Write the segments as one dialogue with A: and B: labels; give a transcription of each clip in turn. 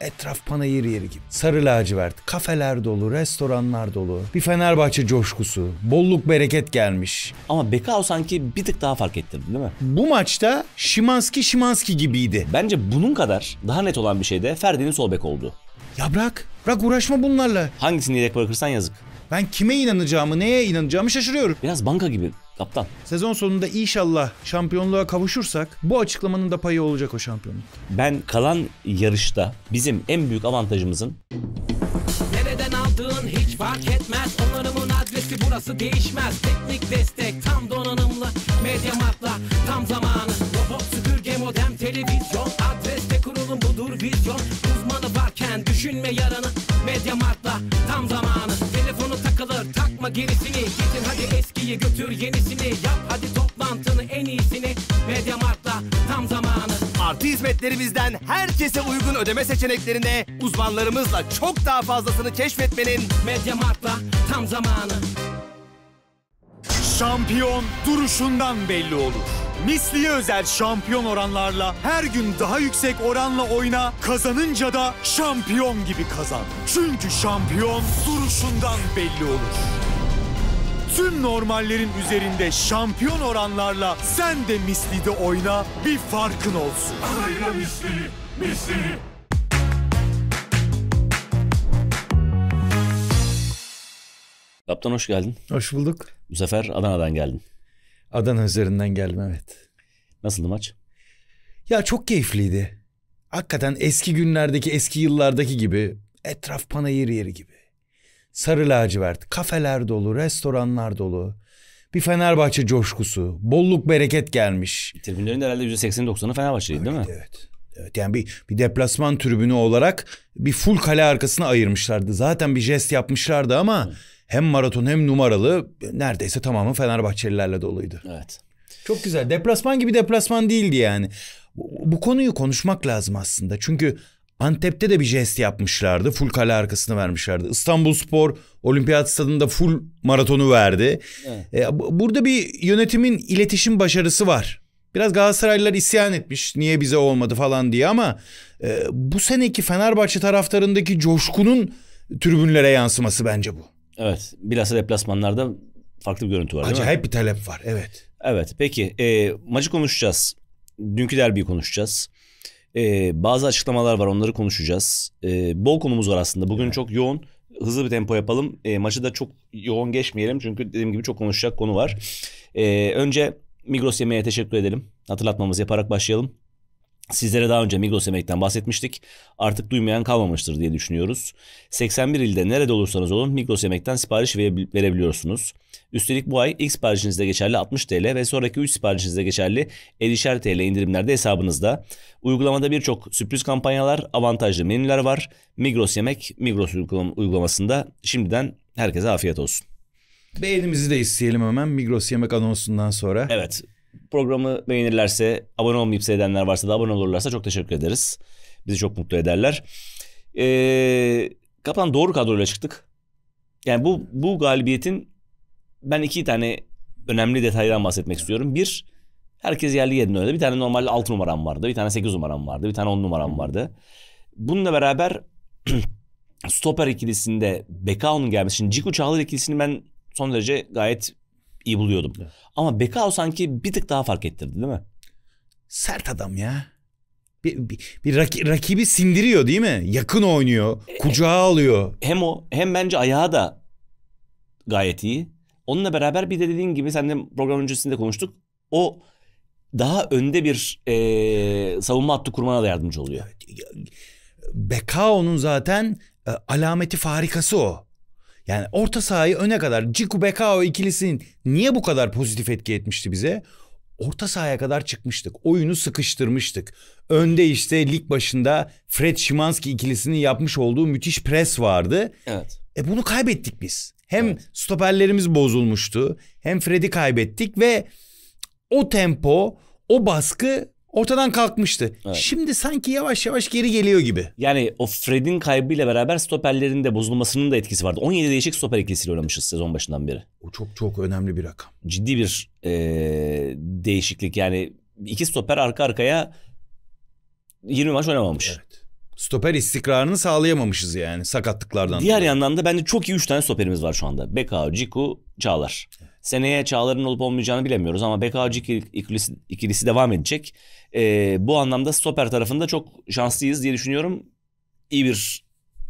A: Etraf panayır yeri gibi. Sarı lacivert, kafeler dolu, restoranlar dolu. Bir Fenerbahçe coşkusu, bolluk bereket gelmiş. Ama Bekao sanki bir tık daha fark ettirdi değil mi?
B: Bu maçta Şimanski Şimanski gibiydi. Bence bunun kadar daha net olan bir şey de Ferdi'nin
A: sol bek oldu. Ya bırak, bırak uğraşma bunlarla. Hangisini yedek bırakırsan yazık. Ben kime inanacağımı, neye inanacağımı şaşırıyorum. Biraz banka gibi. Kaptan. Sezon sonunda inşallah şampiyonluğa kavuşursak bu açıklamanın da payı olacak o şampiyonluk. Ben kalan yarışta
B: bizim en büyük avantajımızın Nereden aldığın hiç fark etmez burası değişmez Teknik destek tam donanımlı Medya matla tam
A: zamanı Robot süpürge modem televizyon Adreste kurulum budur vizyon Uzmanı varken düşünme yaranı Medya matla tam zamanı Telefonu takılır takma gerisini Getir hadi eskiyi götür yenisini Yap hadi toplantını en iyisini Medya matla tam zamanı Artı hizmetlerimizden herkese uygun ödeme seçeneklerine uzmanlarımızla çok daha fazlasını keşfetmenin medya Mediamarkt'la tam zamanı. Şampiyon duruşundan belli olur. Misli özel şampiyon oranlarla her gün daha yüksek oranla oyna, kazanınca da şampiyon gibi kazan. Çünkü şampiyon duruşundan belli olur. Tüm normallerin üzerinde şampiyon oranlarla sen de Misli'de oyna bir farkın olsun. Hayır Misli, Misli. Kaptan hoş geldin. Hoş bulduk. Bu sefer Adana'dan geldin. Adana üzerinden geldim evet. Nasıldı maç? Ya çok keyifliydi. Hakikaten eski günlerdeki, eski yıllardaki gibi etraf panayır yeri gibi sarı lacivert, kafeler dolu, restoranlar dolu. Bir Fenerbahçe coşkusu, bolluk bereket gelmiş. Tribünlerin herhalde yüzde %80-90'ı Fenerbahçe'ydi değil mi? Evet. Evet yani bir, bir deplasman tribünü olarak bir full kale arkasına ayırmışlardı. Zaten bir jest yapmışlardı ama hem maraton hem numaralı neredeyse tamamı Fenerbahçelilerle doluydu. Evet. Çok güzel. Deplasman gibi deplasman değildi yani. bu konuyu konuşmak lazım aslında. Çünkü Antep'te de bir jest yapmışlardı. Full kale arkasını vermişlerdi. İstanbul Spor Olimpiyat Stadında full maratonu verdi. Evet. E, burada bir yönetimin iletişim başarısı var. Biraz Galatasaraylılar isyan etmiş niye bize olmadı falan diye ama e, bu seneki Fenerbahçe taraftarındaki coşkunun tribünlere yansıması bence bu.
B: Evet bilhassa deplasmanlarda farklı bir görüntü var Acayip bir talep var evet. Evet peki e, maçı konuşacağız. Dünkü derbiyi konuşacağız. Ee, bazı açıklamalar var onları konuşacağız. Ee, bol konumuz var aslında. Bugün evet. çok yoğun hızlı bir tempo yapalım. E, maçı da çok yoğun geçmeyelim çünkü dediğim gibi çok konuşacak konu var. E, önce Migros yemeğe teşekkür edelim. Hatırlatmamızı yaparak başlayalım. Sizlere daha önce Migros Yemek'ten bahsetmiştik. Artık duymayan kalmamıştır diye düşünüyoruz. 81 ilde nerede olursanız olun Migros Yemek'ten sipariş verebiliyorsunuz. Üstelik bu ay ilk siparişinizde geçerli 60 TL ve sonraki 3 siparişinizde geçerli 50'şer TL indirimlerde hesabınızda. Uygulamada birçok sürpriz kampanyalar, avantajlı menüler var. Migros Yemek, Migros uygulamasında şimdiden herkese afiyet olsun.
A: Beğenimizi de isteyelim hemen Migros Yemek anonsundan sonra. Evet. Programı
B: beğenirlerse, abone olmayıp seyredenler varsa da abone olurlarsa çok teşekkür ederiz. Bizi çok mutlu ederler. Ee, Kaplan doğru kadroyla çıktık. Yani bu bu galibiyetin ben iki tane önemli detaydan bahsetmek istiyorum. Bir, herkes yerli yerinde öyle. Bir tane normal 6 numaram vardı, bir tane 8 numaram vardı, bir tane 10 numaram vardı. Bununla beraber stoper ikilisinde Bekao'nun gelmesi. Şimdi Ciku Çağlar ikilisini ben son derece gayet iyi buluyordum. Evet. Ama Bekao sanki bir tık daha fark ettirdi değil mi?
A: Sert adam ya. Bir, bir, bir rak, rakibi sindiriyor değil mi? Yakın oynuyor. E, e, kucağa alıyor. Hem o hem bence ayağı da
B: gayet iyi. Onunla beraber bir de dediğin gibi sen de program öncesinde konuştuk. O daha önde bir e, savunma hattı kurmana da yardımcı oluyor.
A: Bekao'nun zaten e, alameti farikası o. Yani orta sahayı öne kadar Ciku Bekao ikilisinin niye bu kadar pozitif etki etmişti bize? Orta sahaya kadar çıkmıştık. Oyunu sıkıştırmıştık. Önde işte lig başında Fred Şimanski ikilisinin yapmış olduğu müthiş pres vardı. Evet. E bunu kaybettik biz. Hem evet. stoperlerimiz bozulmuştu. Hem Fred'i kaybettik ve o tempo, o baskı ortadan kalkmıştı. Evet. Şimdi sanki yavaş yavaş geri geliyor gibi. Yani
B: o Fred'in kaybıyla beraber stoperlerin de bozulmasının da etkisi vardı. 17 değişik stoper etkisiyle oynamışız sezon başından beri. O çok çok önemli bir rakam. Ciddi bir e, değişiklik yani iki stoper arka arkaya 20 maç oynamamış. Evet. Stoper istikrarını sağlayamamışız yani sakatlıklardan. Diğer dolayı. yandan da bence çok iyi 3 tane stoperimiz var şu anda. Beka, Ciku, Çağlar. Seneye Çağlar'ın olup olmayacağını bilemiyoruz ama Beka, Ciku ikilisi, ikilisi devam edecek. Ee, bu anlamda stoper tarafında çok şanslıyız diye düşünüyorum.
A: İyi bir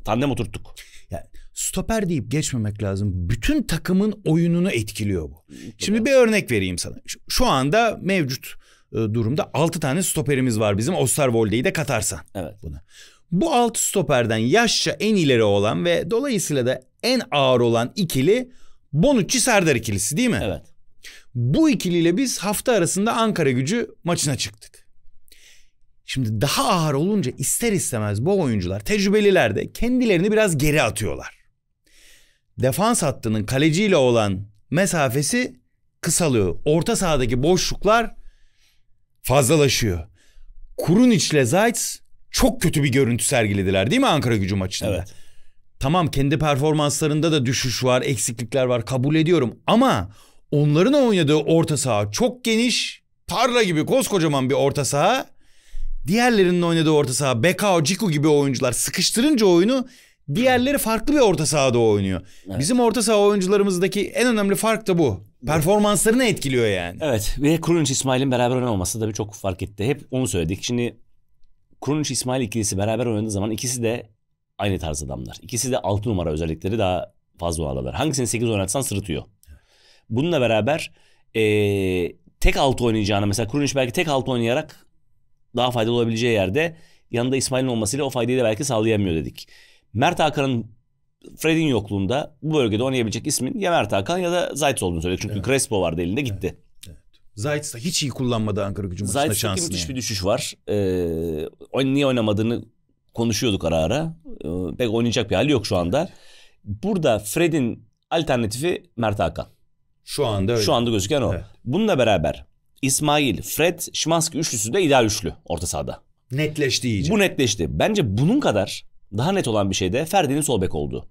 A: tandem oturttuk. Yani stoper deyip geçmemek lazım. Bütün takımın oyununu etkiliyor bu. Şimdi bir örnek vereyim sana. Şu anda mevcut e, durumda 6 tane stoperimiz var bizim. Osterwolde'yi de katarsan. Evet. Buna. Bu alt stoperden yaşça en ileri olan ve dolayısıyla da en ağır olan ikili Bonucci Serdar ikilisi değil mi? Evet. Bu ikiliyle biz hafta arasında Ankara gücü maçına çıktık. Şimdi daha ağır olunca ister istemez bu oyuncular tecrübeliler de kendilerini biraz geri atıyorlar. Defans hattının kaleciyle olan mesafesi kısalıyor. Orta sahadaki boşluklar fazlalaşıyor. Kurun içle Zayt çok kötü bir görüntü sergilediler değil mi Ankara gücü maçında? Evet. Tamam kendi performanslarında da düşüş var, eksiklikler var kabul ediyorum ama onların oynadığı orta saha çok geniş, tarla gibi koskocaman bir orta saha. Diğerlerinin oynadığı orta saha Bekao, Ciku gibi oyuncular sıkıştırınca oyunu diğerleri farklı bir orta sahada oynuyor. Evet. Bizim orta saha oyuncularımızdaki en önemli fark da bu. Performanslarını etkiliyor yani. Evet ve Krunic İsmail'in beraber oynamaması
B: tabii çok fark etti. Hep onu söyledik. Şimdi Kurunç İsmail ikilisi beraber oynadığı zaman ikisi de aynı tarz adamlar. İkisi de 6 numara özellikleri daha fazla olan Hangisini 8 oynatsan sırıtıyor. Bununla beraber ee, tek 6 oynayacağını mesela Kurunç belki tek 6 oynayarak daha faydalı olabileceği yerde yanında İsmail'in olmasıyla o faydayı da belki sağlayamıyor dedik. Mert Hakan'ın Fred'in yokluğunda bu bölgede oynayabilecek ismin ya Mert Hakan ya da Zayt olduğunu söyledik. Çünkü evet. Crespo vardı elinde gitti. Evet.
A: Zayt's da hiç iyi kullanmadı Ankara gücü maçında Zayt's'taki şansını. Zayt's'taki müthiş bir
B: düşüş var. Ee, niye oynamadığını konuşuyorduk ara ara. Ee, pek oynayacak bir hali yok şu anda. Burada Fred'in alternatifi Mert Hakan. Şu anda öyle. Şu anda gözüken o. Evet. Bununla beraber İsmail, Fred, Şimanski üçlüsü de ideal üçlü orta sahada. Netleşti iyice. Bu netleşti. Bence bunun kadar daha net olan bir şey de Ferdi'nin sol bek oldu.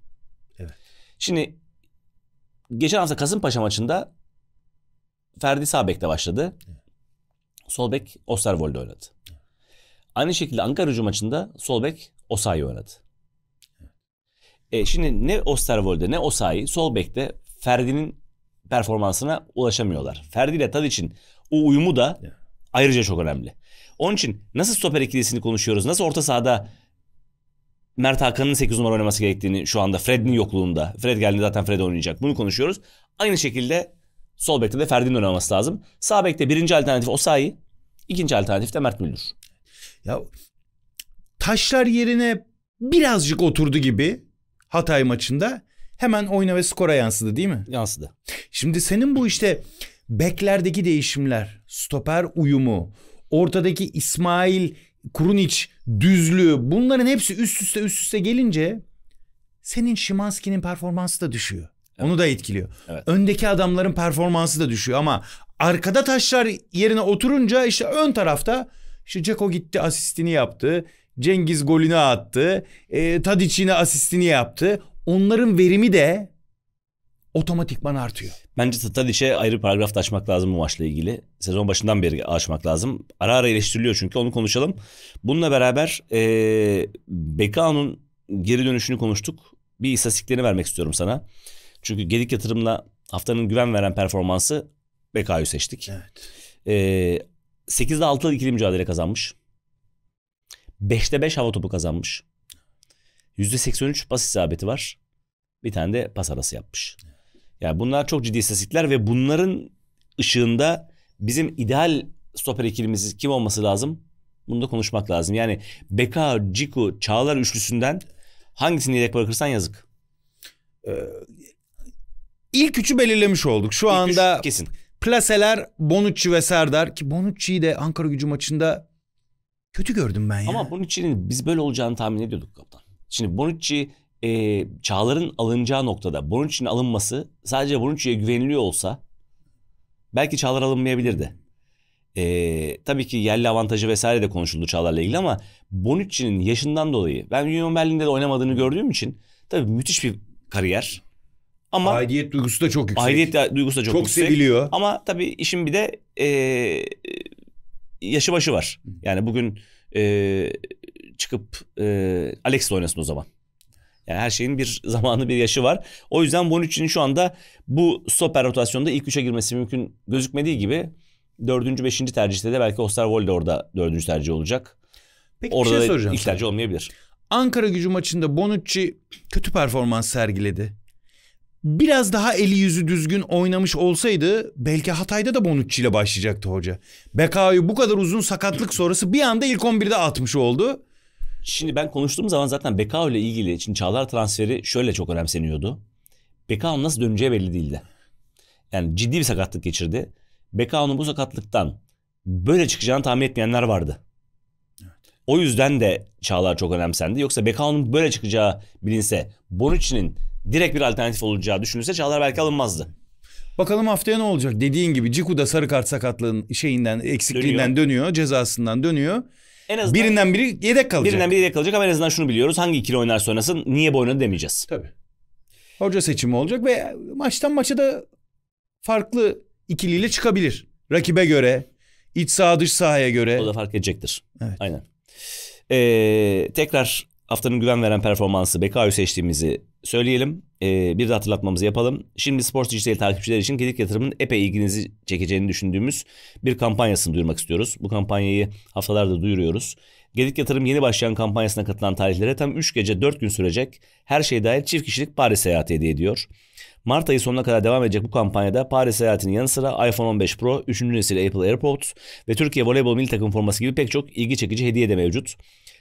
B: Evet. Şimdi geçen hafta Kasımpaşa maçında Ferdi Sabek'te başladı. Sol bek Osterwold'e oynadı. Aynı şekilde Ankara Gücü maçında sol bek Osayi oynadı. E, şimdi ne Osterwold'e ne Osayi sol bekte Ferdi'nin performansına ulaşamıyorlar. Ferdi ile Tadic'in o uyumu da ayrıca çok önemli. Onun için nasıl stoper ikilisini konuşuyoruz? Nasıl orta sahada Mert Hakan'ın 8 numara oynaması gerektiğini şu anda Fred'in yokluğunda. Fred geldi zaten Fred oynayacak. Bunu konuşuyoruz. Aynı şekilde Sol bekte de Ferdin oynaması lazım. Sağ bekte birinci alternatif Osayi.
A: ikinci alternatif de Mert Müldür. Ya taşlar yerine birazcık oturdu gibi Hatay maçında. Hemen oyuna ve skora yansıdı değil mi? Yansıdı. Şimdi senin bu işte beklerdeki değişimler, stoper uyumu, ortadaki İsmail Kurunic düzlüğü bunların hepsi üst üste üst üste gelince senin Şimanski'nin performansı da düşüyor. Onu da etkiliyor. Evet. Öndeki adamların performansı da düşüyor ama arkada taşlar yerine oturunca işte ön tarafta işte Ceko gitti asistini yaptı. Cengiz golünü attı. E, Tadic asistini yaptı. Onların verimi de otomatikman artıyor.
B: Bence Tadic'e ayrı paragraf açmak lazım bu maçla ilgili. Sezon başından beri açmak lazım. Ara ara eleştiriliyor çünkü onu konuşalım. Bununla beraber e, Bekao'nun geri dönüşünü konuştuk. Bir istatistiklerini vermek istiyorum sana. Çünkü Gedik Yatırım'la haftanın güven veren performansı BK'yı seçtik. Evet. Ee, 8'de 6'da ikili mücadele kazanmış. 5'te 5 hava topu kazanmış. %83 pas isabeti var. Bir tane de pas arası yapmış. Yani bunlar çok ciddi istatistikler ve bunların ışığında bizim ideal stoper ikilimiz kim olması lazım? Bunu da konuşmak lazım. Yani Beka, Ciku, Çağlar üçlüsünden
A: hangisini yedek bırakırsan yazık. Ee, İlk üçü belirlemiş olduk. Şu İlk anda üç, kesin. Plaseler, Bonucci ve Serdar ki Bonucci'yi de Ankara Gücü maçında kötü gördüm ben ya. Ama Bonucci'nin biz böyle olacağını tahmin ediyorduk kaptan.
B: Şimdi Bonucci e, Çağlar'ın alınacağı noktada Bonucci'nin alınması sadece Bonucci'ye güveniliyor olsa belki Çağlar alınmayabilirdi. E, tabii ki yerli avantajı vesaire de konuşuldu Çağlar'la ilgili ama Bonucci'nin yaşından dolayı ben Union Berlin'de de oynamadığını gördüğüm için tabii müthiş bir kariyer.
A: Ama aidiyet duygusu da
B: çok yüksek. Aidiyet duygusu da çok, çok yüksek. Çok seviliyor. Ama tabii işin bir de e, yaşı başı var. Yani bugün e, çıkıp e, Alex oynasın o zaman. Yani her şeyin bir zamanı bir yaşı var. O yüzden Bonucci'nin şu anda bu stoper rotasyonda ilk üçe girmesi mümkün gözükmediği gibi dördüncü, beşinci tercihte de belki
A: Osterwold de orada dördüncü tercih olacak. Peki orada bir şey soracağım. ilk tercih olmayabilir. Ankara gücü maçında Bonucci kötü performans sergiledi biraz daha eli yüzü düzgün oynamış olsaydı belki Hatay'da da Bonucci ile başlayacaktı hoca. Bekao'yu bu kadar uzun sakatlık sonrası bir anda ilk 11'de atmış oldu. Şimdi ben konuştuğum zaman zaten
B: Bekao ile ilgili için Çağlar transferi şöyle çok önemseniyordu. Bekao'nun nasıl döneceği belli değildi. Yani ciddi bir sakatlık geçirdi. Bekao'nun bu sakatlıktan böyle çıkacağını tahmin etmeyenler vardı. O yüzden de Çağlar çok önemsendi. Yoksa Bekao'nun böyle çıkacağı bilinse Bonucci'nin direkt bir alternatif olacağı düşünülse Çağlar belki alınmazdı.
A: Bakalım haftaya ne olacak? Dediğin gibi Ciku da sarı kart sakatlığın şeyinden eksikliğinden dönüyor, dönüyor cezasından dönüyor. En azından birinden biri yedek kalacak. Birinden biri yedek kalacak ama en azından şunu biliyoruz. Hangi
B: ikili oynar sonrasın niye bu oynadı demeyeceğiz. Tabii.
A: Hoca seçimi olacak ve maçtan maça da farklı ikiliyle çıkabilir. Rakibe göre, iç saha dış sahaya göre. O da fark edecektir. Evet. Aynen. Ee, tekrar haftanın güven
B: veren performansı, BKÜ seçtiğimizi söyleyelim. E, bir de hatırlatmamızı yapalım. Şimdi spor Dijital takipçiler için Gedik Yatırım'ın epey ilginizi çekeceğini düşündüğümüz bir kampanyasını duyurmak istiyoruz. Bu kampanyayı haftalarda duyuruyoruz. Gedik Yatırım yeni başlayan kampanyasına katılan tarihlere tam 3 gece 4 gün sürecek her şey dahil çift kişilik Paris seyahati hediye ediyor. Mart ayı sonuna kadar devam edecek bu kampanyada Paris seyahatinin yanı sıra iPhone 15 Pro, 3. nesil Apple AirPods ve Türkiye Voleybol Milli Takım forması gibi pek çok ilgi çekici hediye de mevcut.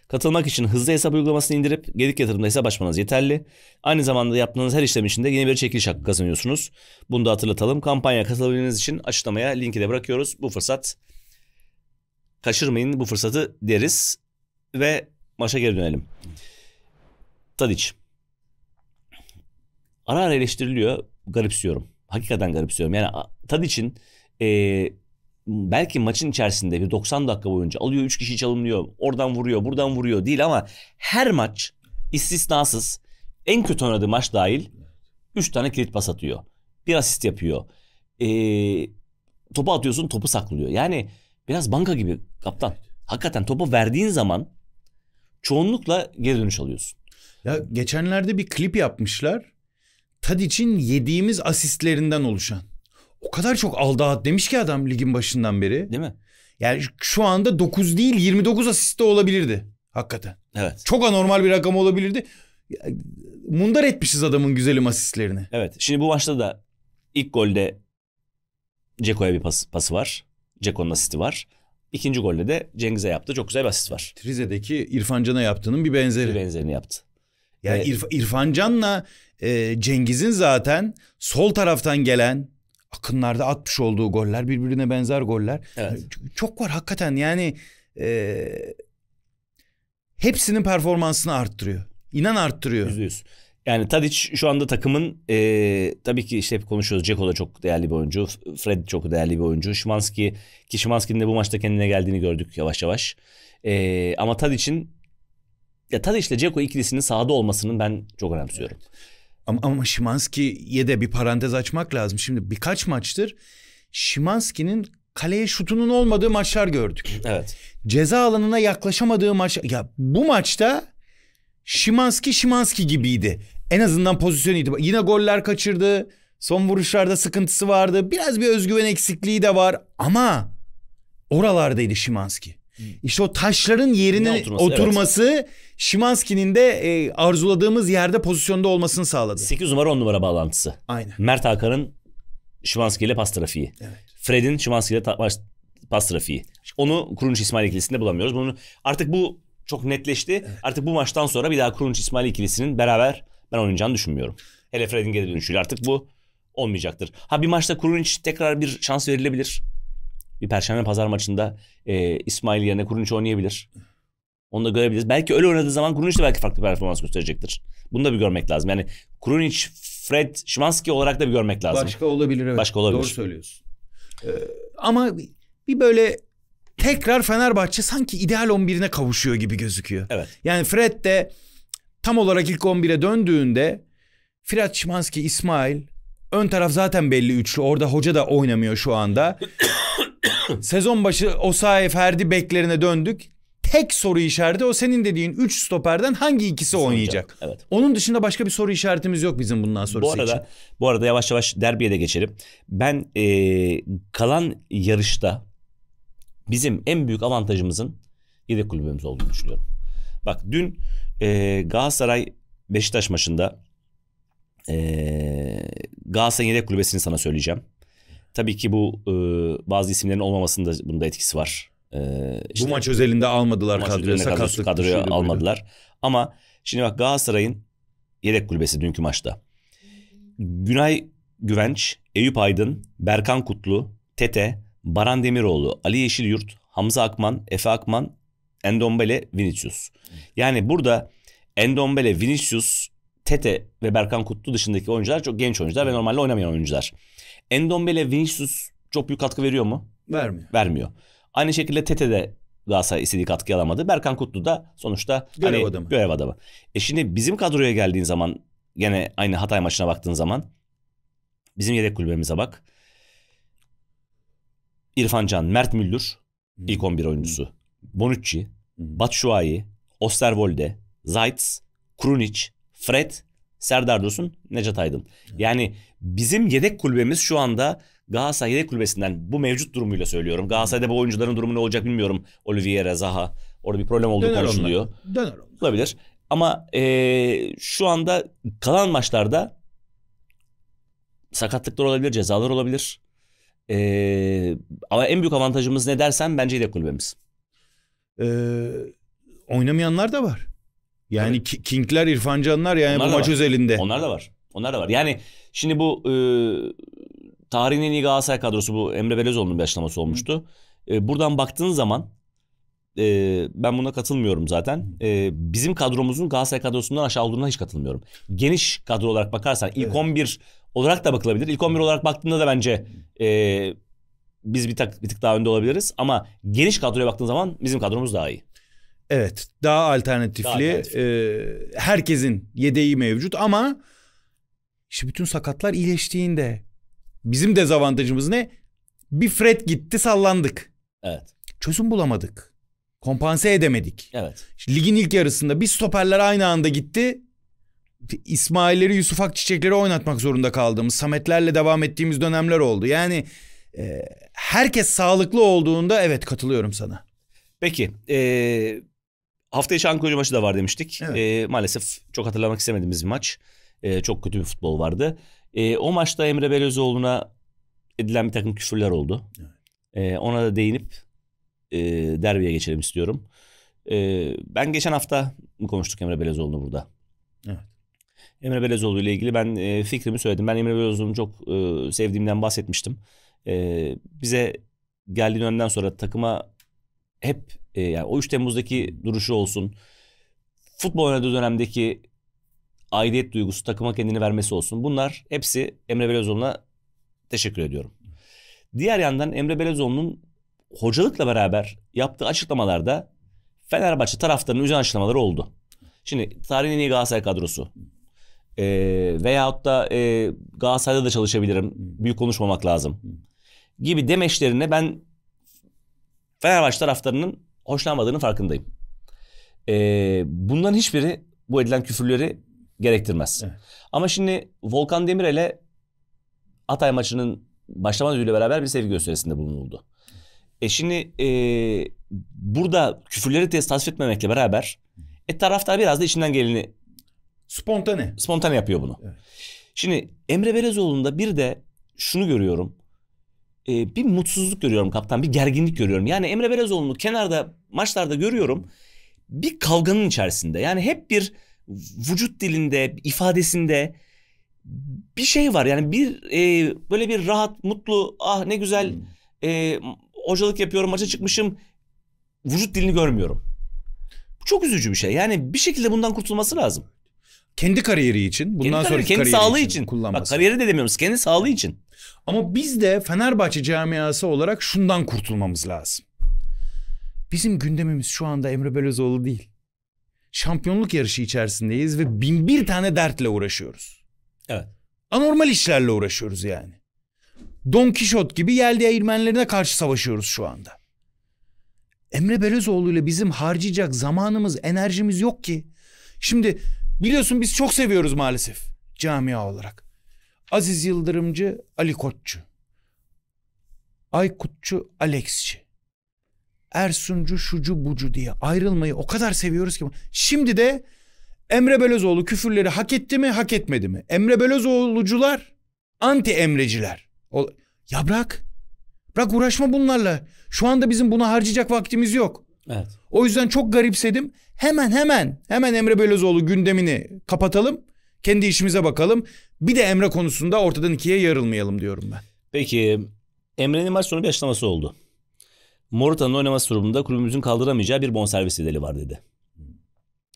B: Katılmak için hızlı hesap uygulamasını indirip gedik yatırımda hesap açmanız yeterli. Aynı zamanda yaptığınız her işlem içinde yeni bir çekiliş hakkı kazanıyorsunuz. Bunu da hatırlatalım. Kampanya katılabilmeniz için açıklamaya linki de bırakıyoruz. Bu fırsat kaçırmayın bu fırsatı deriz ve maça geri dönelim. Tadiç. Ara ara eleştiriliyor. Garipsiyorum. Hakikaten garipsiyorum. Yani Tadiç'in e, ee, belki maçın içerisinde bir 90 dakika boyunca alıyor 3 kişi çalımlıyor. Oradan vuruyor, buradan vuruyor değil ama her maç istisnasız en kötü oynadığı maç dahil 3 tane kilit pas atıyor. Bir asist yapıyor. Ee, topu atıyorsun topu saklıyor. Yani biraz banka
A: gibi kaptan. Hakikaten topu verdiğin zaman çoğunlukla geri dönüş alıyorsun. Ya geçenlerde bir klip yapmışlar. tad için yediğimiz asistlerinden oluşan. O kadar çok aldı demiş ki adam ligin başından beri. Değil mi? Yani şu anda 9 değil 29 asiste olabilirdi. Hakikaten. Evet. Çok anormal bir rakam olabilirdi. Mundar etmişiz adamın güzelim asistlerini. Evet. Şimdi bu maçta da
B: ilk golde Ceko'ya bir pas, pası var. Ceko'nun asisti var.
A: İkinci golde de Cengiz'e yaptı. Çok güzel bir asist var. Trize'deki İrfan Can'a yaptığının bir benzeri. Bir benzerini yaptı. Yani evet. İrf- İrfan Can'la e, Cengiz'in zaten sol taraftan gelen akınlarda atmış olduğu goller birbirine benzer goller. Evet. Çok var hakikaten yani e, hepsinin performansını arttırıyor. İnan arttırıyor. Yüzde yüz. Yani Tadic şu anda takımın e, tabii ki işte hep konuşuyoruz.
B: Ceko da çok değerli bir oyuncu. Fred çok değerli bir oyuncu. Şimanski ki Şimanski'nin de bu maçta kendine geldiğini gördük yavaş yavaş. E, ama Tadic'in ya Tadic'le Ceko ikilisinin
A: sahada olmasının ben çok önemsiyorum. Evet. Ama, ama Şimanski'ye de bir parantez açmak lazım. Şimdi birkaç maçtır Şimanski'nin kaleye şutunun olmadığı maçlar gördük. Evet. Ceza alanına yaklaşamadığı maç ya bu maçta Şimanski Şimanski gibiydi. En azından pozisyon itibariyle. Yine goller kaçırdı. Son vuruşlarda sıkıntısı vardı. Biraz bir özgüven eksikliği de var ama oralardaydı Şimanski. İşte o taşların yerine oturması, oturması evet. Şimanski'nin de e, arzuladığımız yerde pozisyonda olmasını sağladı. 8 numara 10 numara bağlantısı. Aynen. Mert Hakan'ın
B: Şimanski ile pas trafiği. Evet. Fred'in Şimanski ile pas trafiği. Onu Kurunç İsmail ikilisinde bulamıyoruz. Bunu artık bu çok netleşti. Evet. Artık bu maçtan sonra bir daha Kurunç İsmail ikilisinin beraber ben oynayacağını düşünmüyorum. Hele Fred'in geri dönüşüyle artık bu olmayacaktır. Ha bir maçta Kurunç tekrar bir şans verilebilir. Bir Perşembe Pazar maçında e, İsmail yerine Kurunç oynayabilir. Onu da görebiliriz. Belki öyle oynadığı zaman Kurunic de belki farklı bir performans gösterecektir. Bunu da bir görmek lazım. Yani Kurunic, Fred, Şimanski olarak da bir görmek lazım. Başka
A: olabilir evet. Başka olabilir. Doğru söylüyorsun. Ee, ama bir böyle tekrar Fenerbahçe sanki ideal 11'ine kavuşuyor gibi gözüküyor. Evet. Yani Fred de tam olarak ilk 11'e döndüğünde Fred Şimanski, İsmail ön taraf zaten belli üçlü. Orada hoca da oynamıyor şu anda. Sezon başı Osayi Ferdi beklerine döndük. Tek soru işareti o senin dediğin 3 stoperden hangi ikisi oynayacak? Evet. Onun dışında başka bir soru işaretimiz yok bizim bundan sonrası bu arada, için. Bu arada yavaş yavaş derbiye
B: de geçelim. Ben ee, kalan yarışta bizim en büyük avantajımızın yedek kulübümüz olduğunu düşünüyorum. Bak dün ee, Galatasaray Beşiktaş maçında ee, Galatasaray'ın yedek kulübesini sana söyleyeceğim. Tabii ki bu e, bazı isimlerin olmamasında bunda etkisi var. E, işte, bu
A: maç özelinde almadılar kadroya. Sakatlık kadroya almadılar.
B: Böyle. Ama şimdi bak Galatasaray'ın yedek kulübesi dünkü maçta. Günay Güvenç, Eyüp Aydın, Berkan Kutlu, Tete, Baran Demiroğlu, Ali Yeşilyurt, Hamza Akman, Efe Akman, Endombele, Vinicius. Yani burada Endombele, Vinicius, Tete ve Berkan Kutlu dışındaki oyuncular çok genç oyuncular ve normalde oynamayan oyuncular. Endombele Vinicius çok büyük katkı veriyor mu? Vermiyor. Vermiyor. Aynı şekilde Tete de Galatasaray istediği katkı alamadı. Berkan Kutlu da sonuçta hani görev, hani, adamı. görev adamı. E şimdi bizim kadroya geldiğin zaman gene aynı Hatay maçına baktığın zaman bizim yedek kulübemize bak. İrfan Can, Mert Müldür hmm. ilk 11 oyuncusu. Bonucci, hmm. Batshuayi, Osterwolde, Zaitz, Krunic, Fred, Serdar Dursun, Necat Aydın. Hmm. Yani Bizim yedek kulübemiz şu anda Galatasaray yedek kulübesinden bu mevcut durumuyla söylüyorum. Galatasaray'da bu oyuncuların durumu ne olacak bilmiyorum. Olivier, Zaha orada bir problem olduğu Döner konuşuluyor. Onlar. Döner onlar. Olabilir. Ama e, şu anda kalan maçlarda sakatlıklar olabilir, cezalar olabilir. E, ama en büyük avantajımız ne dersen bence yedek kulübemiz.
A: Ee, oynamayanlar da var. Yani evet. Kingler, İrfancanlar yani Onlar bu maç var. özelinde. Onlar da var. Onlar da var. Yani şimdi bu e,
B: tarihin en iyi Galatasaray kadrosu bu Emre Belezoğlu'nun bir açıklaması olmuştu. E, buradan baktığın zaman e, ben buna katılmıyorum zaten. E, bizim kadromuzun Galatasaray kadrosundan aşağı olduğuna hiç katılmıyorum. Geniş kadro olarak bakarsan ilk evet. 11 olarak da bakılabilir. İlk 11 olarak baktığında da bence e, biz bir, tak, bir tık daha önde olabiliriz. Ama geniş kadroya
A: baktığın zaman bizim kadromuz daha iyi. Evet daha alternatifli. Daha alternatifli. E, herkesin yedeği mevcut ama... İşte bütün sakatlar iyileştiğinde bizim dezavantajımız ne? Bir fret gitti sallandık. Evet. Çözüm bulamadık. Kompanse edemedik. Evet. İşte ligin ilk yarısında bir stoperler aynı anda gitti. İsmail'leri, Yusuf Akçiçek'leri oynatmak zorunda kaldığımız, Samet'lerle devam ettiğimiz dönemler oldu. Yani e, herkes sağlıklı olduğunda evet katılıyorum sana. Peki, e, hafta içi Ankara maçı da var demiştik. Evet. E, maalesef
B: çok hatırlamak istemediğimiz bir maç. E, çok kötü bir futbol vardı. E, o maçta Emre Belözoğlu'na edilen bir takım küfürler oldu. Evet. E, ona da değinip e, derbiye geçelim istiyorum. E, ben geçen hafta mı konuştuk Emre Belözoğlu'nu burada. Evet. Emre Belözoğlu ile ilgili ben e, fikrimi söyledim. Ben Emre Belözoğlu'nu çok e, sevdiğimden bahsetmiştim. E, bize geldiğin önden sonra takıma hep e, yani o 3 Temmuz'daki duruşu olsun. Futbol oynadığı dönemdeki aidiyet duygusu, takıma kendini vermesi olsun. Bunlar hepsi Emre Belözoğlu'na teşekkür ediyorum. Diğer yandan Emre Belözoğlu'nun hocalıkla beraber yaptığı açıklamalarda Fenerbahçe taraftarının üzen açıklamaları oldu. Şimdi tarihin en iyi Galatasaray kadrosu. E, veyahut da e, Galatasaray'da da çalışabilirim. Büyük konuşmamak lazım. Gibi demeçlerine ben Fenerbahçe taraftarının hoşlanmadığının farkındayım. E, bunların hiçbiri bu edilen küfürleri gerektirmez. Evet. Ama şimdi Volkan Demirel'e Atay maçının başlama ödülüyle beraber bir sevgi gösterisinde bulunuldu. E şimdi e, burada küfürleri test tasvip etmemekle beraber e, taraftar biraz da içinden geleni spontane spontane yapıyor bunu. Evet. Şimdi Emre Belezoğlu'nda bir de şunu görüyorum. E, bir mutsuzluk görüyorum kaptan, bir gerginlik görüyorum. Yani Emre Belezoğlu'nu kenarda maçlarda görüyorum. Bir kavganın içerisinde. Yani hep bir vücut dilinde, ifadesinde bir şey var. Yani bir e, böyle bir rahat, mutlu, ah ne güzel hmm. e, hocalık yapıyorum, maça çıkmışım. Vücut dilini görmüyorum. Çok üzücü bir şey. Yani bir şekilde bundan kurtulması lazım.
A: Kendi kariyeri için, bundan kendi sonraki kendi kariyeri sağlığı için, için kullanması. Bak kariyeri de demiyorum, kendi sağlığı için. Ama biz de Fenerbahçe camiası olarak şundan kurtulmamız lazım. Bizim gündemimiz şu anda Emre Belözoğlu değil şampiyonluk yarışı içerisindeyiz ve bin bir tane dertle uğraşıyoruz. Evet. Anormal işlerle uğraşıyoruz yani. Don Kişot gibi yel değirmenlerine karşı savaşıyoruz şu anda. Emre Belözoğlu ile bizim harcayacak zamanımız, enerjimiz yok ki. Şimdi biliyorsun biz çok seviyoruz maalesef camia olarak. Aziz Yıldırımcı, Ali Koççu. Aykutçu, Alexçi. Ersuncu, şucu, bucu diye ayrılmayı o kadar seviyoruz ki. Şimdi de Emre Belözoğlu küfürleri hak etti mi, hak etmedi mi? Emre Belözoğlu'cular, anti Emreciler. Ya bırak. Bırak uğraşma bunlarla. Şu anda bizim buna harcayacak vaktimiz yok. Evet. O yüzden çok garipsedim. Hemen hemen hemen Emre Belözoğlu gündemini kapatalım. Kendi işimize bakalım. Bir de Emre konusunda ortadan ikiye yarılmayalım diyorum ben. Peki Emre'nin maç sonu bir açıklaması oldu. Morata'nın oynaması durumunda
B: kulübümüzün kaldıramayacağı bir bonservis bedeli var dedi.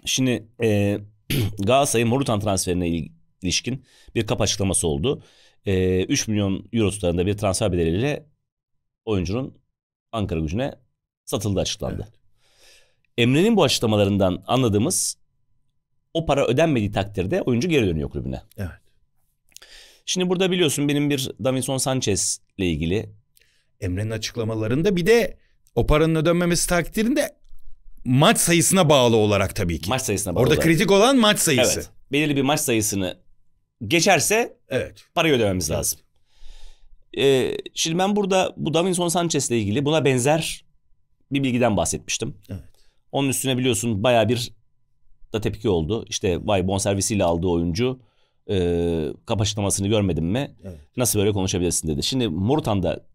B: Şimdi e, Galatasaray'ın Morutan transferine ilişkin bir kap açıklaması oldu. E, 3 milyon euro tutarında bir transfer bedeliyle oyuncunun Ankara gücüne satıldı açıklandı. Evet. Emre'nin bu açıklamalarından anladığımız o para ödenmediği takdirde oyuncu geri dönüyor kulübüne. Evet. Şimdi burada biliyorsun benim bir Davinson
A: Sanchez ile ilgili Emre'nin açıklamalarında bir de o paranın ödenmemesi takdirinde maç sayısına bağlı olarak tabii ki. Maç sayısına bağlı. Orada olarak. kritik olan maç sayısı. Evet.
B: Belirli bir maç sayısını geçerse evet. parayı ödememiz evet. lazım. Ee, şimdi ben burada bu Davinson Sanchez ile ilgili buna benzer bir bilgiden bahsetmiştim. Evet. Onun üstüne biliyorsun baya bir da tepki oldu. İşte vay bonservisiyle aldığı oyuncu e, ee, kapasitlamasını görmedin mi? Evet. Nasıl böyle konuşabilirsin dedi. Şimdi Morutan da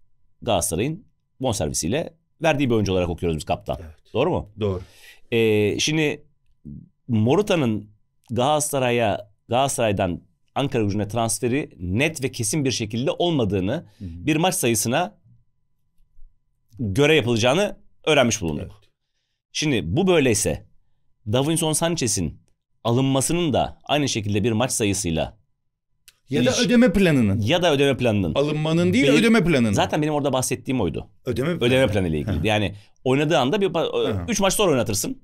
B: Galatasaray'ın bonservisiyle verdiği bir oyuncu olarak okuyoruz biz kaptan. Evet. Doğru mu? Doğru. Ee, şimdi Morata'nın Galatasaray'a Galatasaray'dan Ankara gücüne transferi net ve kesin bir şekilde olmadığını hı hı. bir maç sayısına göre yapılacağını öğrenmiş bulunduk. Evet. Şimdi bu böyleyse Davinson Sanchez'in alınmasının da aynı şekilde bir maç sayısıyla ya İliş... da
A: ödeme planının.
B: Ya da ödeme planının. Alınmanın değil benim, ödeme planının. Zaten benim orada bahsettiğim oydu. Ödeme planı. Ödeme planı ile ilgili. Yani oynadığı anda bir 3 maç sonra oynatırsın.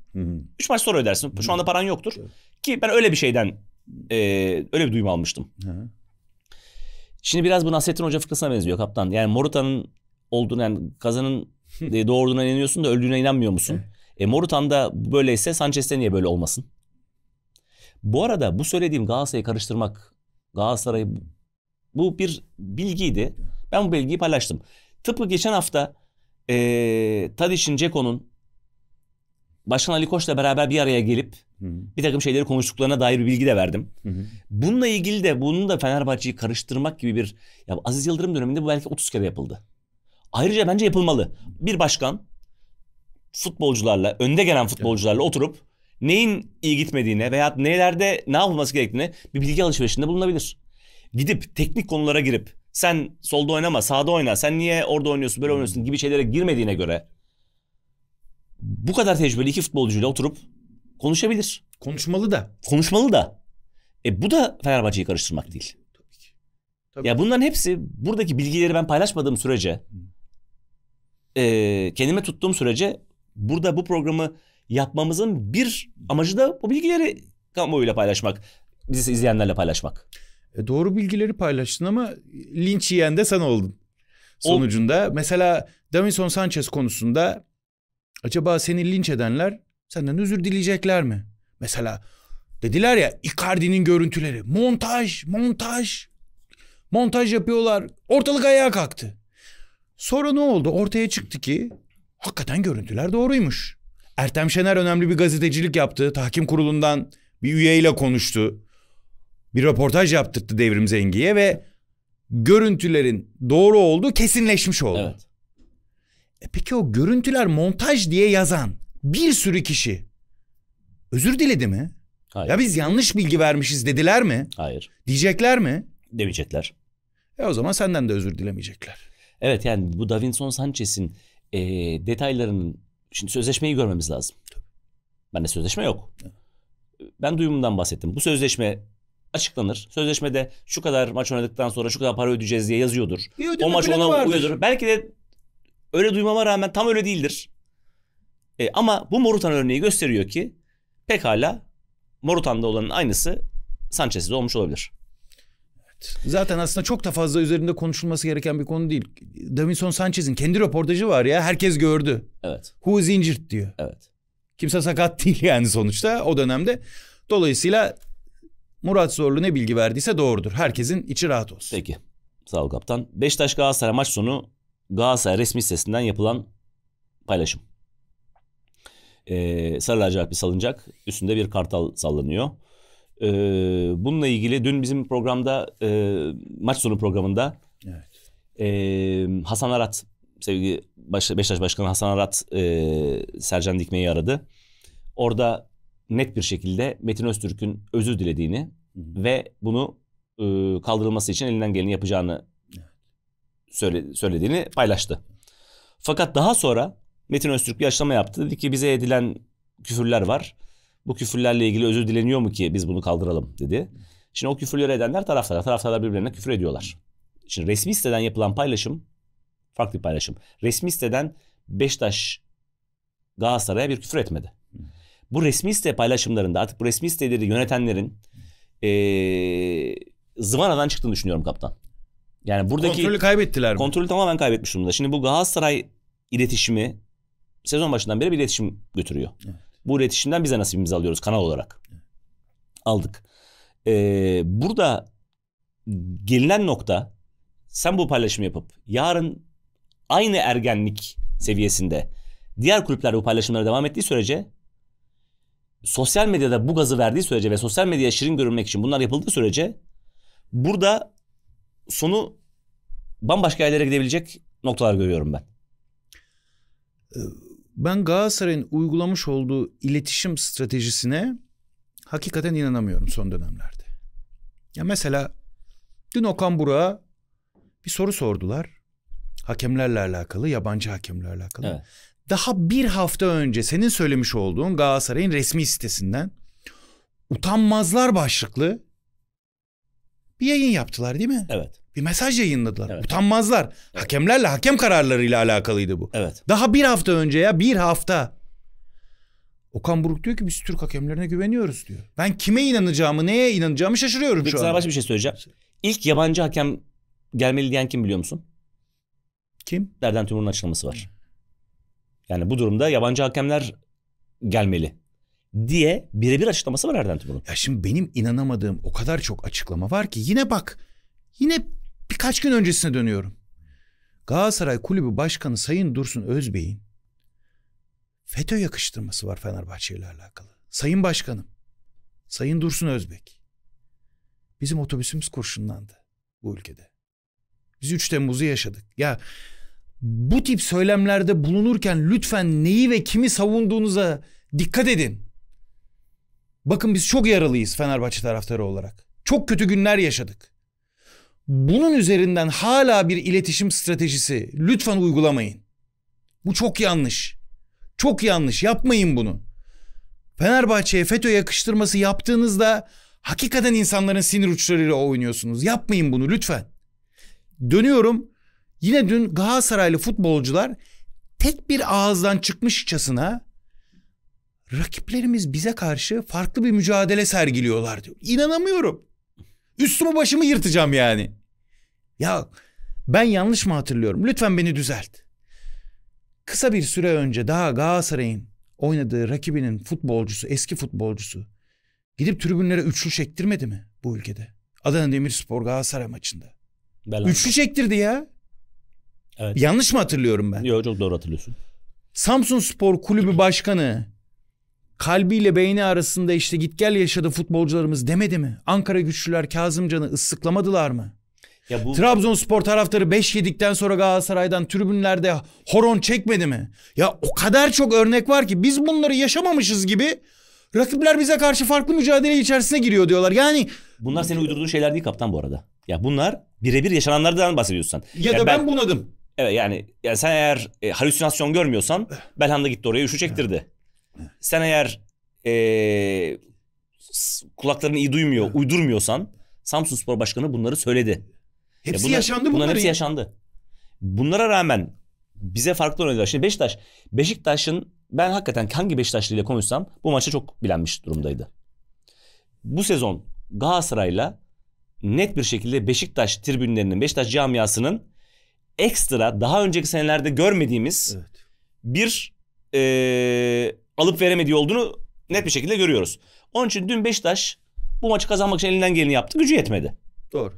B: 3 maç sonra ödersin. Şu anda paran yoktur. Ki ben öyle bir şeyden e, öyle bir duyum almıştım. Şimdi biraz bu Nasrettin Hoca fıkrasına benziyor kaptan. Yani Morutan'ın olduğunu yani kazanın doğurduğuna inanıyorsun da öldüğüne inanmıyor musun? Hı. E Morutan'da böyleyse Sanchez'de niye böyle olmasın? Bu arada bu söylediğim Galatasaray'ı karıştırmak Galatasaray'ı bu bir bilgiydi. Ben bu bilgiyi paylaştım. Tıpkı geçen hafta e, Tadiş'in Ceko'nun Başkan Ali Koç'la beraber bir araya gelip hı hı. bir takım şeyleri konuştuklarına dair bir bilgi de verdim. Hı hı. Bununla ilgili de bunun da Fenerbahçe'yi karıştırmak gibi bir ya Aziz Yıldırım döneminde bu belki 30 kere yapıldı. Ayrıca bence yapılmalı. Bir başkan futbolcularla, önde gelen futbolcularla oturup neyin iyi gitmediğine veya nelerde ne yapılması gerektiğine bir bilgi alışverişinde bulunabilir. Gidip teknik konulara girip sen solda oynama sağda oyna sen niye orada oynuyorsun böyle oynuyorsun hmm. gibi şeylere girmediğine göre bu kadar tecrübeli iki futbolcuyla oturup konuşabilir. Konuşmalı da. Konuşmalı da. E bu da Fenerbahçe'yi karıştırmak değil. Tabii ki. Tabii. Ya bunların hepsi buradaki bilgileri ben paylaşmadığım sürece hmm. e, kendime tuttuğum sürece burada bu programı yapmamızın bir amacı da bu bilgileri kamuoyuyla paylaşmak.
A: Bizi izleyenlerle paylaşmak. E doğru bilgileri paylaştın ama linç yiyen de sen oldun.
B: Sonucunda
A: o... mesela Davinson Sanchez konusunda acaba seni linç edenler senden özür dileyecekler mi? Mesela dediler ya Icardi'nin görüntüleri montaj montaj montaj yapıyorlar ortalık ayağa kalktı. Sonra ne oldu ortaya çıktı ki hakikaten görüntüler doğruymuş. Ertem Şener önemli bir gazetecilik yaptı. Tahkim kurulundan bir üyeyle konuştu. Bir röportaj yaptırttı Devrim Zengi'ye ve görüntülerin doğru olduğu kesinleşmiş oldu. Evet. E peki o görüntüler montaj diye yazan bir sürü kişi özür diledi mi? Hayır. Ya biz yanlış bilgi vermişiz dediler mi? Hayır. Diyecekler mi? Demeyecekler. E o zaman senden de
B: özür dilemeyecekler. Evet yani bu Davinson Sanchez'in e, detaylarının Şimdi sözleşmeyi görmemiz lazım. Bende sözleşme yok. Ben duyumumdan bahsettim. Bu sözleşme açıklanır. Sözleşmede şu kadar maç oynadıktan sonra şu kadar para ödeyeceğiz diye yazıyordur. o maç ona vardır. uyuyordur. Belki de öyle duymama rağmen tam öyle değildir. E, ama bu Morutan örneği gösteriyor ki pekala Morutan'da olanın aynısı
A: Sanchez'de olmuş olabilir. Zaten aslında çok da fazla üzerinde konuşulması gereken bir konu değil. Davinson Sanchez'in kendi röportajı var ya herkes gördü. Evet. Who is injured diyor. Evet. Kimse sakat değil yani sonuçta o dönemde. Dolayısıyla Murat Zorlu ne bilgi verdiyse doğrudur. Herkesin içi rahat olsun. Peki. Sağ ol kaptan.
B: Beşiktaş Galatasaray maç sonu Galatasaray resmi sitesinden yapılan paylaşım. Ee, sarı lacivertli salınacak. Üstünde bir kartal sallanıyor. Ee, bununla ilgili dün bizim programda e, maç sonu programında evet. e, Hasan Arat sevgili Baş Beşiktaş Başkanı Hasan Arat e, Sercan Dikme'yi aradı. Orada net bir şekilde Metin Öztürk'ün özür dilediğini Hı-hı. ve bunu e, kaldırılması için elinden geleni yapacağını söyle, söylediğini paylaştı. Fakat daha sonra Metin Öztürk bir açıklama yaptı. Dedi ki bize edilen küfürler var bu küfürlerle ilgili özür dileniyor mu ki biz bunu kaldıralım dedi. Şimdi o küfürleri edenler taraftarlar. Taraftarlar birbirlerine küfür ediyorlar. Şimdi resmi siteden yapılan paylaşım farklı bir paylaşım. Resmi siteden Beşiktaş Galatasaray'a bir küfür etmedi. Bu resmi site paylaşımlarında artık bu resmi siteleri yönetenlerin ee, zıvanadan çıktığını düşünüyorum kaptan. Yani buradaki kontrolü kaybettiler mi? Kontrolü tamamen kaybetmiş durumda. Şimdi bu Galatasaray iletişimi sezon başından beri bir iletişim götürüyor. Evet. Bu iletişimden bize de nasibimizi alıyoruz kanal olarak. Aldık. Ee, burada gelinen nokta sen bu paylaşımı yapıp yarın aynı ergenlik seviyesinde diğer kulüpler bu paylaşımlara devam ettiği sürece sosyal medyada bu gazı verdiği sürece ve sosyal medyaya şirin görünmek için bunlar yapıldığı sürece burada sonu bambaşka yerlere gidebilecek noktalar
A: görüyorum ben. Ee, ben Galatasaray'ın uygulamış olduğu iletişim stratejisine hakikaten inanamıyorum son dönemlerde. Ya mesela dün Okan Burak'a bir soru sordular. Hakemlerle alakalı, yabancı hakemlerle alakalı. Evet. Daha bir hafta önce senin söylemiş olduğun Galatasaray'ın resmi sitesinden utanmazlar başlıklı bir yayın yaptılar değil mi? Evet. Bir mesaj yayınladılar. Evet. Utanmazlar. Evet. Hakemlerle hakem kararlarıyla alakalıydı bu. Evet. Daha bir hafta önce ya bir hafta. Okan Buruk diyor ki biz Türk hakemlerine güveniyoruz diyor. Ben kime inanacağımı, neye inanacağımı şaşırıyorum Peki, şu an. Sana başka bir şey söyleyeceğim. İlk yabancı hakem gelmeli diyen kim biliyor
B: musun? Kim? Derden Tümur'un açıklaması var. Yani bu durumda yabancı
A: hakemler gelmeli diye birebir açıklaması var Erdem Timur'un. Ya şimdi benim inanamadığım o kadar çok açıklama var ki yine bak yine birkaç gün öncesine dönüyorum. Galatasaray Kulübü Başkanı Sayın Dursun Özbey'in FETÖ yakıştırması var Fenerbahçe ile alakalı. Sayın Başkanım, Sayın Dursun Özbek. Bizim otobüsümüz kurşunlandı bu ülkede. Biz 3 Temmuz'u yaşadık. Ya bu tip söylemlerde bulunurken lütfen neyi ve kimi savunduğunuza dikkat edin. Bakın biz çok yaralıyız Fenerbahçe taraftarı olarak. Çok kötü günler yaşadık. Bunun üzerinden hala bir iletişim stratejisi lütfen uygulamayın. Bu çok yanlış. Çok yanlış. Yapmayın bunu. Fenerbahçe'ye FETÖ yakıştırması yaptığınızda hakikaten insanların sinir uçlarıyla oynuyorsunuz. Yapmayın bunu lütfen. Dönüyorum. Yine dün Galatasaraylı futbolcular tek bir ağızdan çıkmışçasına rakiplerimiz bize karşı farklı bir mücadele sergiliyorlar diyor. İnanamıyorum. Üstümü başımı yırtacağım yani. Ya ben yanlış mı hatırlıyorum? Lütfen beni düzelt. Kısa bir süre önce daha Galatasaray'ın oynadığı rakibinin futbolcusu, eski futbolcusu gidip tribünlere üçlü çektirmedi mi bu ülkede? Adana Demirspor Galatasaray maçında. Belanda. Üçlü çektirdi ya. Evet. Yanlış mı hatırlıyorum ben? Yok çok doğru hatırlıyorsun. Samsun Spor Kulübü Başkanı kalbiyle beyni arasında işte git gel yaşadı futbolcularımız demedi mi? Ankara güçlüler Kazımcan'ı ıssıklamadılar mı? Ya bu... Trabzonspor taraftarı 5 yedikten sonra Galatasaray'dan tribünlerde horon çekmedi mi? Ya o kadar çok örnek var ki biz bunları yaşamamışız gibi rakipler bize karşı farklı mücadele içerisine giriyor
B: diyorlar. Yani bunlar senin uydurduğun şeyler değil kaptan bu arada. Ya bunlar birebir yaşananlardan bahsediyorsan. Ya yani da ben, ben bunadım. Evet yani, yani sen eğer e, halüsinasyon görmüyorsan eh. Belhanda gitti oraya üşü çektirdi sen eğer e, kulaklarını iyi duymuyor, uydurmuyorsan Samsun Spor Başkanı bunları söyledi. Hepsi ya bunlar, yaşandı bunlar. Bunların hepsi yaşandı. Bunlara rağmen bize farklı oynadılar. Şimdi Beşiktaş, Beşiktaş'ın ben hakikaten hangi Beşiktaşlı ile konuşsam bu maçta çok bilenmiş durumdaydı. Bu sezon Galatasaray'la net bir şekilde Beşiktaş tribünlerinin, Beşiktaş camiasının ekstra daha önceki senelerde görmediğimiz evet. bir e, alıp veremediği olduğunu net bir şekilde görüyoruz. Onun için dün Beşiktaş bu maçı
A: kazanmak için elinden geleni yaptı. Gücü yetmedi. Doğru.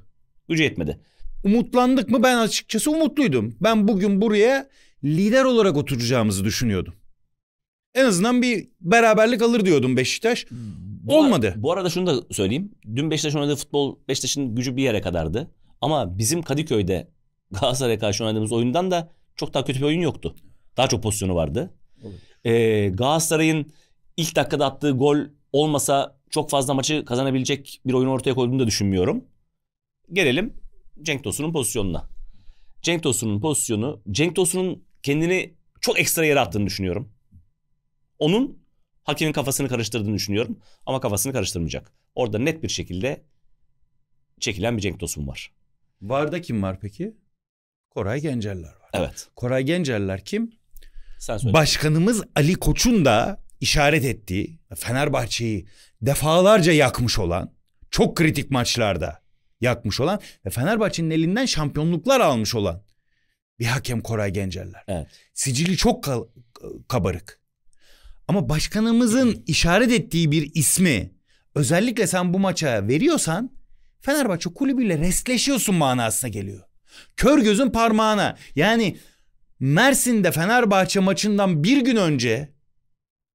A: Gücü yetmedi. Umutlandık mı? Ben açıkçası umutluydum. Ben bugün buraya lider olarak oturacağımızı düşünüyordum. En azından bir beraberlik alır diyordum Beşiktaş. Bu Olmadı. Ara, bu arada şunu da söyleyeyim.
B: Dün Beşiktaş oynadığı futbol Beşiktaş'ın gücü bir yere kadardı. Ama bizim Kadıköy'de Galatasaray'a karşı oynadığımız oyundan da çok daha kötü bir oyun yoktu. Daha çok pozisyonu vardı. Olur. E, Galatasaray'ın ilk dakikada attığı gol olmasa çok fazla maçı kazanabilecek bir oyun ortaya koyduğunu da düşünmüyorum. Gelelim Cenk Tosun'un pozisyonuna. Cenk Tosun'un pozisyonu, Cenk Tosun'un kendini çok ekstra yere attığını düşünüyorum. Onun hakemin kafasını karıştırdığını düşünüyorum ama kafasını karıştırmayacak. Orada net
A: bir şekilde çekilen bir Cenk Tosun var. Varda kim var peki? Koray Gencerler var. Evet. Koray Gencerler kim? Sen söyle. Başkanımız Ali Koç'un da işaret ettiği Fenerbahçe'yi defalarca yakmış olan çok kritik maçlarda yakmış olan ve Fenerbahçe'nin elinden şampiyonluklar almış olan bir hakem Koray Gencerler. Evet. Sicili çok ka- kabarık. Ama başkanımızın işaret ettiği bir ismi özellikle sen bu maça veriyorsan Fenerbahçe kulübüyle restleşiyorsun manasına geliyor. Kör gözün parmağına. Yani Mersin'de Fenerbahçe maçından bir gün önce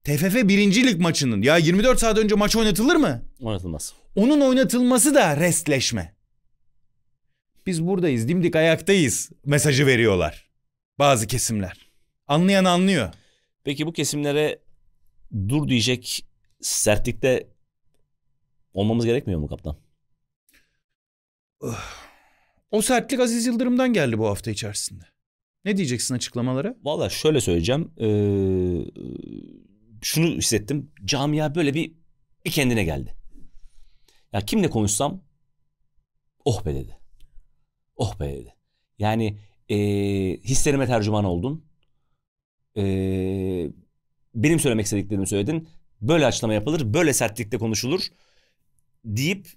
A: TFF birincilik maçının ya 24 saat önce maç oynatılır mı? Oynatılmaz. Onun oynatılması da restleşme. Biz buradayız dimdik ayaktayız mesajı veriyorlar. Bazı kesimler. Anlayan anlıyor. Peki bu
B: kesimlere dur diyecek sertlikte olmamız gerekmiyor
A: mu kaptan? Öh. O sertlik Aziz Yıldırım'dan geldi bu hafta içerisinde. Ne diyeceksin açıklamalara?
B: Valla şöyle söyleyeceğim. Ee, şunu hissettim. Camia böyle bir, bir kendine geldi. Ya kimle konuşsam oh be dedi. Oh be dedi. Yani e, hislerime tercüman oldun. E, benim söylemek istediklerimi söyledin. Böyle açıklama yapılır. Böyle sertlikte konuşulur. Deyip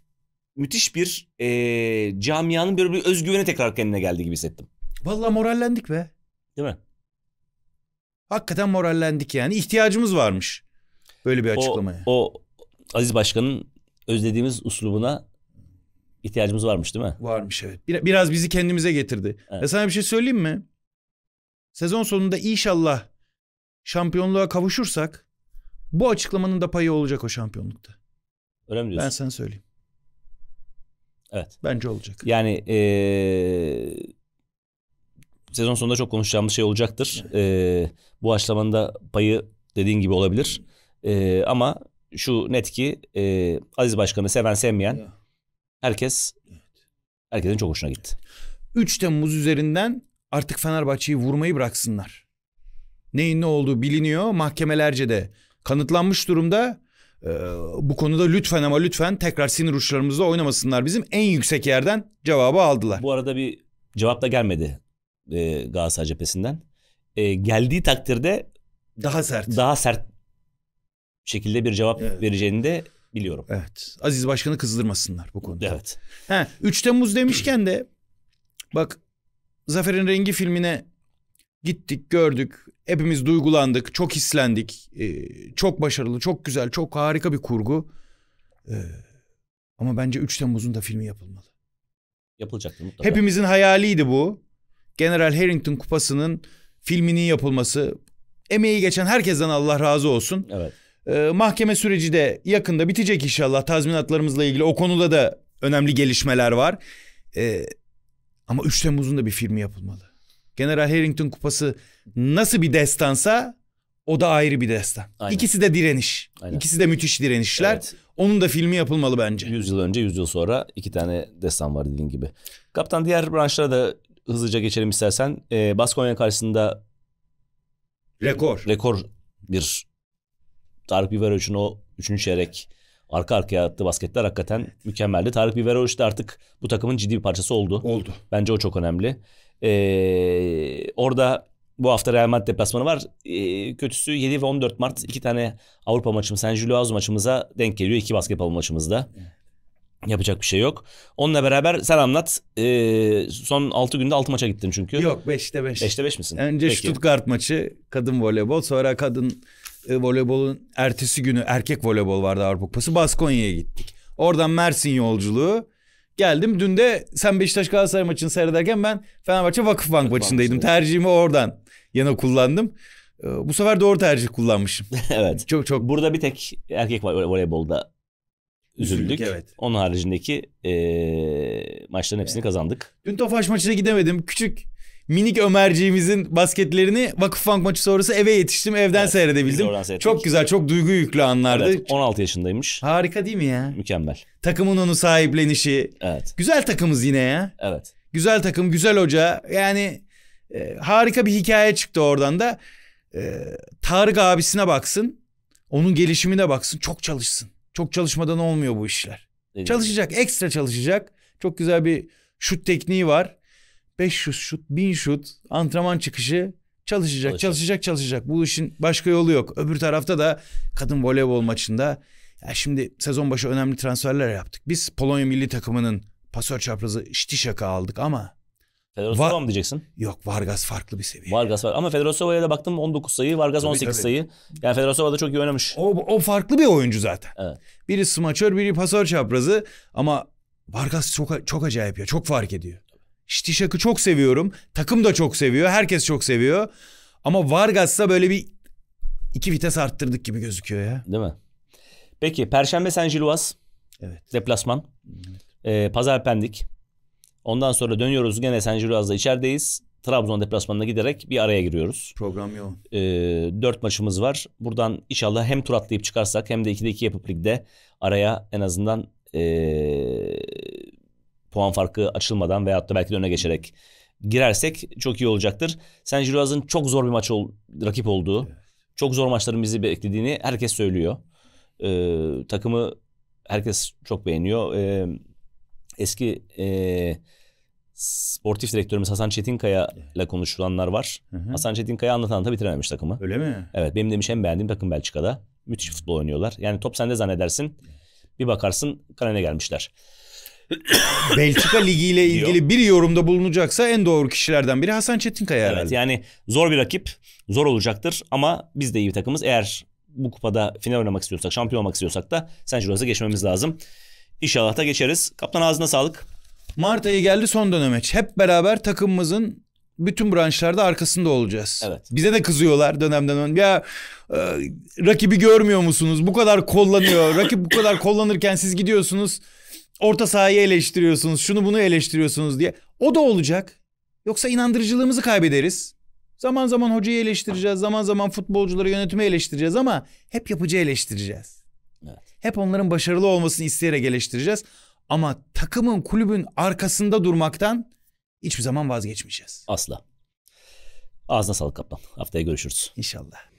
B: müthiş bir e, camianın böyle bir özgüveni tekrar kendine geldi gibi hissettim.
A: Vallahi morallendik be. Değil mi? Hakikaten morallendik yani. İhtiyacımız varmış. Böyle bir açıklamaya. O, o Aziz Başkan'ın özlediğimiz uslubuna ihtiyacımız varmış değil mi? Varmış evet. biraz bizi kendimize getirdi. Evet. Ya sana bir şey söyleyeyim mi? Sezon sonunda inşallah şampiyonluğa kavuşursak bu açıklamanın da payı olacak o şampiyonlukta. Öyle mi diyorsun? Ben sana söyleyeyim. Evet. Bence olacak.
B: Yani ee, sezon sonunda çok konuşacağımız şey olacaktır. Evet. Ee, bu aşlamanın da payı dediğin gibi olabilir. E, ama şu net ki e, Aziz Başkan'ı seven sevmeyen herkes herkesin çok hoşuna gitti.
A: 3 Temmuz üzerinden artık Fenerbahçe'yi vurmayı bıraksınlar. Neyin ne olduğu biliniyor mahkemelerce de kanıtlanmış durumda. Ee, bu konuda lütfen ama lütfen tekrar sinir uçlarımızda oynamasınlar. Bizim en yüksek yerden cevabı aldılar. Bu arada bir cevap da gelmedi
B: e, Galatasaray cephesinden. E, geldiği takdirde daha sert. Daha sert şekilde bir cevap evet. vereceğini de biliyorum. Evet. Aziz Başkan'ı
A: kızdırmasınlar bu konuda. Evet. He, 3 Temmuz demişken de bak Zafer'in Rengi filmine gittik, gördük. Hepimiz duygulandık, çok hislendik. Ee, çok başarılı, çok güzel, çok harika bir kurgu. Ee, ama bence 3 Temmuz'un da filmi yapılmalı. Yapılacaktı mutlaka. Hepimizin hayaliydi bu. General Harrington Kupası'nın filminin yapılması emeği geçen herkesten Allah razı olsun. Evet. Ee, mahkeme süreci de yakında bitecek inşallah tazminatlarımızla ilgili o konuda da önemli gelişmeler var. Ee, ama 3 Temmuz'un da bir filmi yapılmalı. General Harrington Kupası nasıl bir destansa o da ayrı bir destan. Aynen. İkisi de direniş. Aynen. İkisi de müthiş direnişler. Evet. Onun da filmi yapılmalı bence. 100
B: yıl önce 100 yıl sonra iki tane destan var dediğin gibi. Kaptan diğer branşlara da hızlıca geçelim istersen. E, Baskonya karşısında rekor rekor bir Tarık Biberoviç'in o üçüncü çeyrek arka arkaya attığı basketler hakikaten mükemmeldi. Tarık Biberoğlu de artık bu takımın ciddi bir parçası oldu. Oldu. Bence o çok önemli. Ee, orada bu hafta Real Madrid deplasmanı var. Ee, kötüsü 7 ve 14 Mart iki tane Avrupa maçım, San Julius maçımıza denk geliyor. iki basketbol maçımızda. Yapacak bir şey yok. Onunla beraber sen anlat. Ee, son 6 günde 6 maça gittin
A: çünkü. Yok 5'te 5. 5'te 5 misin? Önce Peki. Stuttgart maçı kadın voleybol. Sonra kadın e, voleybolun ertesi günü erkek voleybol vardı Avrupa Kupası. Baskonya'ya gittik. Oradan Mersin yolculuğu. Geldim dün de sen Beşiktaş Galatasaray maçını seyrederken ben Fenerbahçe Vakıfbank maçındaydım. Vakıfbank. Tercihimi oradan yana kullandım. E, bu sefer doğru tercih kullanmışım. evet. Çok çok. Burada bir tek erkek voleybolda
B: üzüldük. üzüldük evet. Onun haricindeki e, maçların hepsini evet. kazandık.
A: Dün Tofaş maçına gidemedim. Küçük minik Ömerciğimizin basketlerini Vakıfbank maçı sonrası eve yetiştim. Evden evet, seyredebildim. Çok güzel, çok duygu yüklü anlardı. Evet, 16 yaşındaymış. Harika değil mi ya? Mükemmel. Takımın onu sahiplenişi. Evet. Güzel takımız yine ya. Evet. Güzel takım, güzel hoca. Yani e, harika bir hikaye çıktı oradan da. E, Tarık abisine baksın. Onun gelişimine baksın. Çok çalışsın. Çok çalışmadan olmuyor bu işler. Evet. Çalışacak, ekstra çalışacak. Çok güzel bir şut tekniği var. 500 şut, 1000 şut, antrenman çıkışı çalışacak, çalışacak, çalışacak, Bu işin başka yolu yok. Öbür tarafta da kadın voleybol maçında ya şimdi sezon başı önemli transferler yaptık. Biz Polonya milli takımının pasör çaprazı Ştişak'ı aldık ama Fedorasova mı diyeceksin? Yok Vargas farklı bir seviye.
B: Vargas var ama Fedorasova'ya da baktım 19 sayı, Vargas tabii, 18 tabii. sayı. Yani
A: Fedorasova da çok iyi oynamış. O, o farklı bir oyuncu zaten. Evet. Biri smaçör, biri pasör çaprazı ama Vargas çok çok acayip ya. Çok fark ediyor. Şitişak'ı çok seviyorum. Takım da çok seviyor. Herkes çok seviyor. Ama Vargas'ta böyle bir iki vites arttırdık gibi gözüküyor ya. Değil mi? Peki Perşembe San Giluas.
B: Evet. Deplasman. Evet. Ee, Pazar Pendik. Ondan sonra dönüyoruz gene San Ciroaz'da içerideyiz. Trabzon deplasmanına giderek bir araya giriyoruz. Program yok. Ee, dört maçımız var. Buradan inşallah hem tur atlayıp çıkarsak hem de 2'de 2 yapıp ligde araya en azından ee, puan farkı açılmadan veyahut da belki de öne geçerek girersek çok iyi olacaktır. San Ciroaz'ın çok zor bir maç ol, rakip olduğu, evet. çok zor maçların bizi beklediğini herkes söylüyor. Ee, takımı herkes çok beğeniyor. Ee, eski e, sportif direktörümüz Hasan Çetinkaya ile konuşulanlar var. Hı hı. Hasan Çetinkaya anlatan da bitirememiş takımı. Öyle mi? Evet benim demiş en beğendiğim takım Belçika'da. Müthiş futbol oynuyorlar. Yani top sende zannedersin. Bir bakarsın kalene gelmişler. Belçika Ligi ile ilgili Diyor. bir yorumda bulunacaksa en doğru kişilerden biri Hasan Çetinkaya evet, herhalde. Evet yani zor bir rakip. Zor olacaktır ama biz de iyi bir takımız. Eğer bu kupada final oynamak istiyorsak, şampiyon olmak istiyorsak da San Gilos'a geçmemiz lazım. İnşallah
A: da geçeriz. Kaptan ağzına sağlık. Mart ayı geldi son dönemeç. Hep beraber takımımızın bütün branşlarda arkasında olacağız. Evet. Bize de kızıyorlar dönemden önce. Ya e, rakibi görmüyor musunuz? Bu kadar kollanıyor. Rakip bu kadar kollanırken siz gidiyorsunuz. Orta sahayı eleştiriyorsunuz. Şunu bunu eleştiriyorsunuz diye. O da olacak. Yoksa inandırıcılığımızı kaybederiz. Zaman zaman hocayı eleştireceğiz. Zaman zaman futbolcuları yönetimi eleştireceğiz ama hep yapıcı eleştireceğiz. Hep onların başarılı olmasını isteyerek eleştireceğiz. Ama takımın kulübün arkasında durmaktan hiçbir zaman vazgeçmeyeceğiz.
B: Asla. Ağzına sağlık Kaplan. Haftaya görüşürüz. İnşallah.